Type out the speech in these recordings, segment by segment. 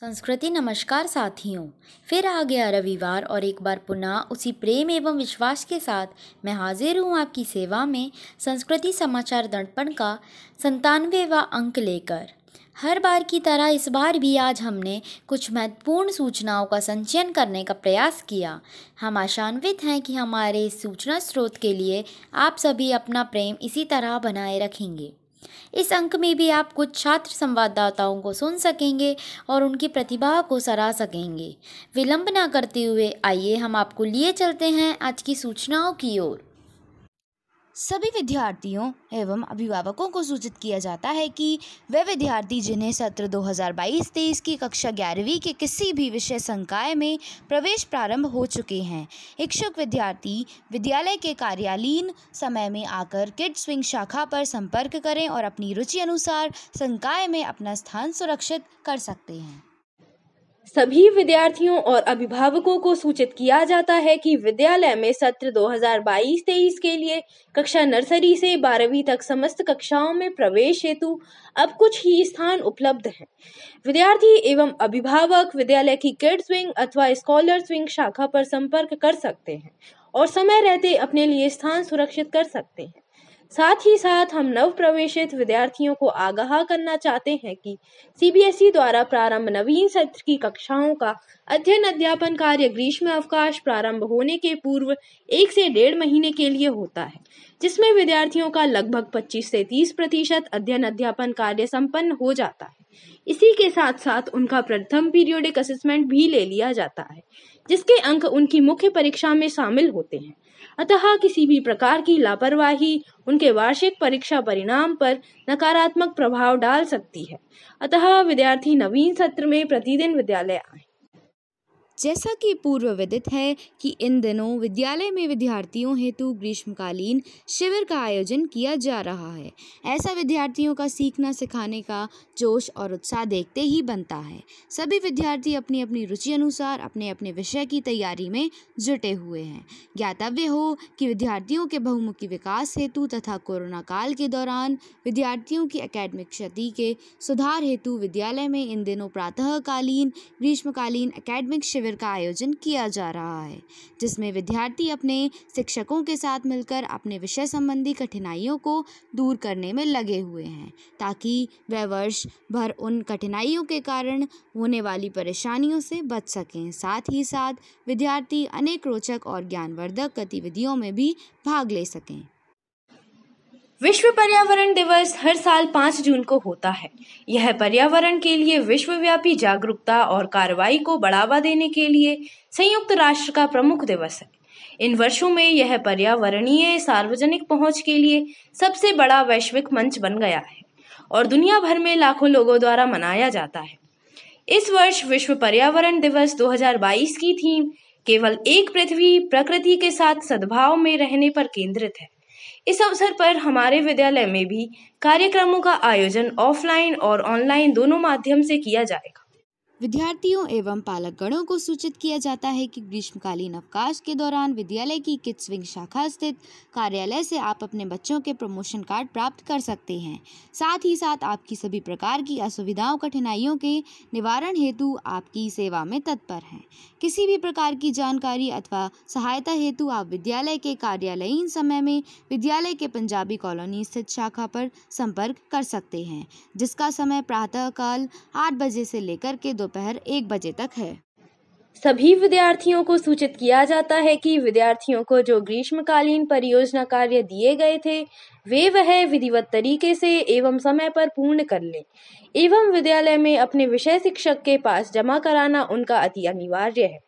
संस्कृति नमस्कार साथियों फिर आ गया रविवार और एक बार पुनः उसी प्रेम एवं विश्वास के साथ मैं हाजिर हूँ आपकी सेवा में संस्कृति समाचार दर्पण का संतानवे व अंक लेकर हर बार की तरह इस बार भी आज हमने कुछ महत्वपूर्ण सूचनाओं का संचयन करने का प्रयास किया हम आशान्वित हैं कि हमारे इस सूचना स्रोत के लिए आप सभी अपना प्रेम इसी तरह बनाए रखेंगे इस अंक में भी आप कुछ छात्र संवाददाताओं को सुन सकेंगे और उनकी प्रतिभा को सराह सकेंगे विलंब ना करते हुए आइए हम आपको लिए चलते हैं आज की सूचनाओं की ओर सभी विद्यार्थियों एवं अभिभावकों को सूचित किया जाता है कि वे विद्यार्थी जिन्हें सत्र 2022-23 की कक्षा ग्यारहवीं के किसी भी विषय संकाय में प्रवेश प्रारंभ हो चुके हैं इच्छुक विद्यार्थी विद्यालय के कार्यालयीन समय में आकर किड स्विंग शाखा पर संपर्क करें और अपनी रुचि अनुसार संकाय में अपना स्थान सुरक्षित कर सकते हैं सभी विद्यार्थियों और अभिभावकों को सूचित किया जाता है कि विद्यालय में सत्र 2022-23 के लिए कक्षा नर्सरी से बारहवीं तक समस्त कक्षाओं में प्रवेश हेतु अब कुछ ही स्थान उपलब्ध हैं। विद्यार्थी एवं अभिभावक विद्यालय की किड्स विंग अथवा स्कॉलर्स विंग शाखा पर संपर्क कर सकते हैं और समय रहते अपने लिए स्थान सुरक्षित कर सकते हैं साथ ही साथ हम प्रवेशित विद्यार्थियों को आगाह करना चाहते हैं कि सीबीएसई e द्वारा प्रारंभ नवीन सत्र की कक्षाओं का अध्ययन अध्यापन कार्य ग्रीष्म अवकाश प्रारंभ होने के पूर्व एक से डेढ़ महीने के लिए होता है जिसमें विद्यार्थियों का लगभग 25 से 30 प्रतिशत अध्ययन अध्यापन कार्य संपन्न हो जाता है इसी के साथ साथ उनका प्रथम पीरियोडिक असेसमेंट भी ले लिया जाता है जिसके अंक उनकी मुख्य परीक्षा में शामिल होते हैं अतः किसी भी प्रकार की लापरवाही उनके वार्षिक परीक्षा परिणाम पर नकारात्मक प्रभाव डाल सकती है अतः विद्यार्थी नवीन सत्र में प्रतिदिन विद्यालय आए जैसा कि पूर्व विदित है कि इन दिनों विद्यालय में विद्यार्थियों हेतु ग्रीष्मकालीन शिविर का आयोजन किया जा रहा है ऐसा विद्यार्थियों का सीखना सिखाने का जोश और उत्साह देखते ही बनता है सभी विद्यार्थी अपनी अपनी रुचि अनुसार अपने अपने विषय की तैयारी में जुटे हुए हैं ज्ञातव्य हो कि विद्यार्थियों के बहुमुखी विकास हेतु तथा कोरोना काल के दौरान विद्यार्थियों की अकेडमिक क्षति के सुधार हेतु विद्यालय में इन दिनों प्रातःकालीन ग्रीष्मकालीन अकेडमिक शिविर शिविर का आयोजन किया जा रहा है जिसमें विद्यार्थी अपने शिक्षकों के साथ मिलकर अपने विषय संबंधी कठिनाइयों को दूर करने में लगे हुए हैं ताकि वह वर्ष भर उन कठिनाइयों के कारण होने वाली परेशानियों से बच सकें साथ ही साथ विद्यार्थी अनेक रोचक और ज्ञानवर्धक गतिविधियों में भी भाग ले सकें विश्व पर्यावरण दिवस हर साल 5 जून को होता है यह पर्यावरण के लिए विश्वव्यापी जागरूकता और कार्रवाई को बढ़ावा देने के लिए संयुक्त राष्ट्र का प्रमुख दिवस है इन वर्षों में यह पर्यावरणीय सार्वजनिक पहुंच के लिए सबसे बड़ा वैश्विक मंच बन गया है और दुनिया भर में लाखों लोगों द्वारा मनाया जाता है इस वर्ष विश्व पर्यावरण दिवस 2022 की थीम केवल एक पृथ्वी प्रकृति के साथ सद्भाव में रहने पर केंद्रित है इस अवसर पर हमारे विद्यालय में भी कार्यक्रमों का आयोजन ऑफलाइन और ऑनलाइन दोनों माध्यम से किया जाएगा विद्यार्थियों एवं पालक गणों को सूचित किया जाता है कि ग्रीष्मकालीन अवकाश के दौरान विद्यालय की किड्स विंग शाखा स्थित कार्यालय से आप अपने बच्चों के प्रमोशन कार्ड प्राप्त कर सकते हैं साथ ही साथ आपकी सभी प्रकार की असुविधाओं कठिनाइयों के निवारण हेतु आपकी सेवा में तत्पर हैं किसी भी प्रकार की जानकारी अथवा सहायता हेतु आप विद्यालय के कार्यालयीन समय में विद्यालय के पंजाबी कॉलोनी स्थित शाखा पर संपर्क कर सकते हैं जिसका समय प्रातःकाल आठ बजे से लेकर के दोपहर एक बजे तक है सभी विद्यार्थियों को सूचित किया जाता है कि विद्यार्थियों को जो ग्रीष्मकालीन परियोजना कार्य दिए गए थे वे वह विधिवत तरीके से एवं समय पर पूर्ण कर लें एवं विद्यालय में अपने विषय शिक्षक के पास जमा कराना उनका अति अनिवार्य है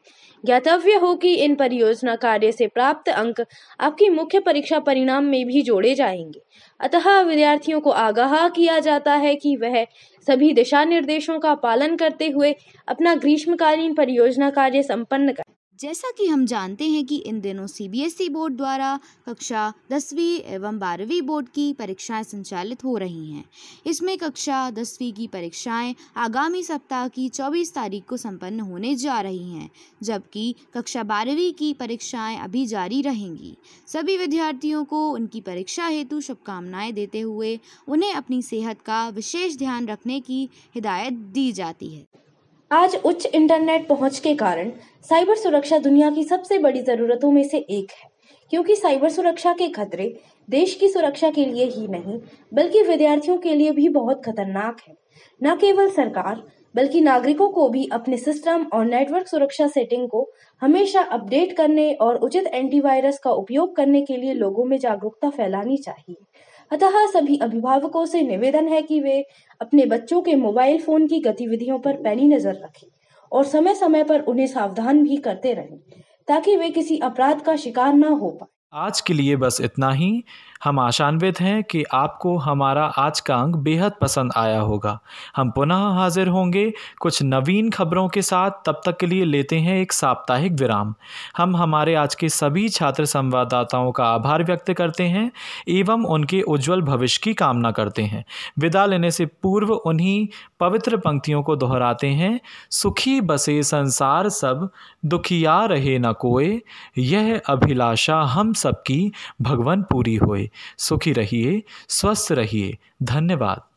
ज्ञातव्य हो कि इन परियोजना कार्य से प्राप्त अंक आपकी मुख्य परीक्षा परिणाम में भी जोड़े जाएंगे अतः विद्यार्थियों को आगाह किया जाता है कि वह सभी दिशा निर्देशों का पालन करते हुए अपना ग्रीष्मकालीन परियोजना कार्य संपन्न करें जैसा कि हम जानते हैं कि इन दिनों सीबीएसई e बोर्ड द्वारा कक्षा दसवीं एवं बारहवीं बोर्ड की परीक्षाएं संचालित हो रही हैं इसमें कक्षा दसवीं की परीक्षाएं आगामी सप्ताह की चौबीस तारीख को संपन्न होने जा रही हैं जबकि कक्षा बारहवीं की परीक्षाएं अभी जारी रहेंगी सभी विद्यार्थियों को उनकी परीक्षा हेतु शुभकामनाएँ देते हुए उन्हें अपनी सेहत का विशेष ध्यान रखने की हिदायत दी जाती है आज उच्च इंटरनेट पहुंच के कारण साइबर सुरक्षा दुनिया की सबसे बड़ी जरूरतों में से एक है क्योंकि साइबर सुरक्षा के खतरे देश की सुरक्षा के लिए ही नहीं बल्कि विद्यार्थियों के लिए भी बहुत खतरनाक है न केवल सरकार बल्कि नागरिकों को भी अपने सिस्टम और नेटवर्क सुरक्षा सेटिंग को हमेशा अपडेट करने और उचित एंटीवायरस का उपयोग करने के लिए लोगों में जागरूकता फैलानी चाहिए अतः सभी अभिभावकों से निवेदन है कि वे अपने बच्चों के मोबाइल फोन की गतिविधियों पर पैनी नजर रखें और समय समय पर उन्हें सावधान भी करते रहें ताकि वे किसी अपराध का शिकार न हो पाए आज के लिए बस इतना ही हम आशान्वित हैं कि आपको हमारा आज का अंक बेहद पसंद आया होगा हम पुनः हाजिर होंगे कुछ नवीन खबरों के साथ तब तक के लिए लेते हैं एक साप्ताहिक विराम हम हमारे आज के सभी छात्र संवाददाताओं का आभार व्यक्त करते हैं एवं उनके उज्जवल भविष्य की कामना करते हैं विदा लेने से पूर्व उन्हीं पवित्र पंक्तियों को दोहराते हैं सुखी बसे संसार सब दुखिया रहे न कोय यह अभिलाषा हम सबकी भगवान पूरी होए सुखी रहिए स्वस्थ रहिए धन्यवाद